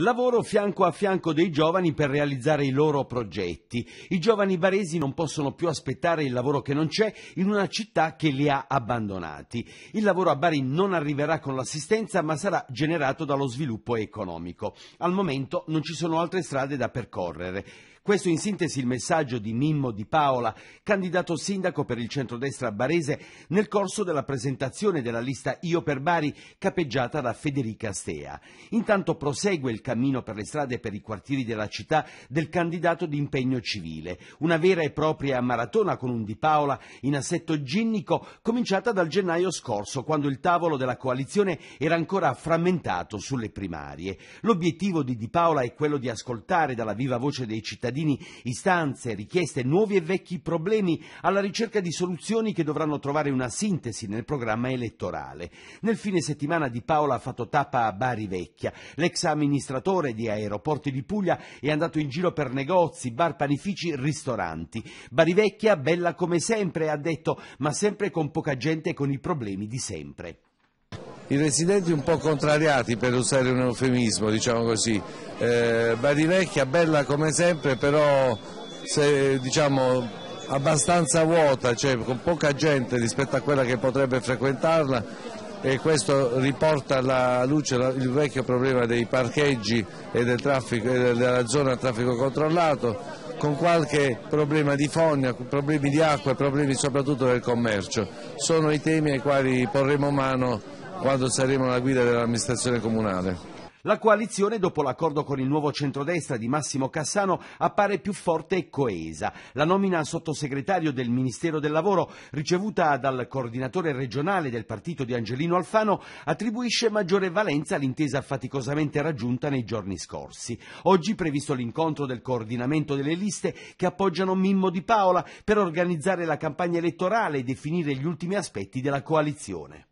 Lavoro fianco a fianco dei giovani per realizzare i loro progetti. I giovani baresi non possono più aspettare il lavoro che non c'è in una città che li ha abbandonati. Il lavoro a Bari non arriverà con l'assistenza ma sarà generato dallo sviluppo economico. Al momento non ci sono altre strade da percorrere. Questo in sintesi il messaggio di Mimmo Di Paola, candidato sindaco per il centrodestra barese, nel corso della presentazione della lista Io per Bari, capeggiata da Federica Stea. Intanto prosegue il cammino per le strade e per i quartieri della città del candidato di impegno civile. Una vera e propria maratona con un Di Paola in assetto ginnico cominciata dal gennaio scorso quando il tavolo della coalizione era ancora frammentato sulle primarie. L'obiettivo di Di Paola è quello di ascoltare dalla viva voce dei cittadini istanze, richieste, nuovi e vecchi problemi alla ricerca di soluzioni che dovranno trovare una sintesi nel programma elettorale. Nel fine settimana Di Paola ha fatto tappa a Bari Vecchia. L'ex amministratore amministratore di Aeroporti di Puglia è andato in giro per negozi, bar, panifici, ristoranti. Barivecchia, bella come sempre, ha detto, ma sempre con poca gente e con i problemi di sempre. I residenti un po' contrariati per usare un eufemismo, diciamo così. Eh, Barivecchia bella come sempre, però se, diciamo, abbastanza vuota, cioè con poca gente rispetto a quella che potrebbe frequentarla e questo riporta alla luce il vecchio problema dei parcheggi e, del traffico, e della zona a traffico controllato con qualche problema di fogna, problemi di acqua e problemi soprattutto del commercio. Sono i temi ai quali porremo mano quando saremo alla guida dell'amministrazione comunale. La coalizione, dopo l'accordo con il nuovo centrodestra di Massimo Cassano, appare più forte e coesa. La nomina a sottosegretario del Ministero del Lavoro, ricevuta dal coordinatore regionale del partito di Angelino Alfano, attribuisce maggiore valenza all'intesa faticosamente raggiunta nei giorni scorsi. Oggi è previsto l'incontro del coordinamento delle liste che appoggiano Mimmo Di Paola per organizzare la campagna elettorale e definire gli ultimi aspetti della coalizione.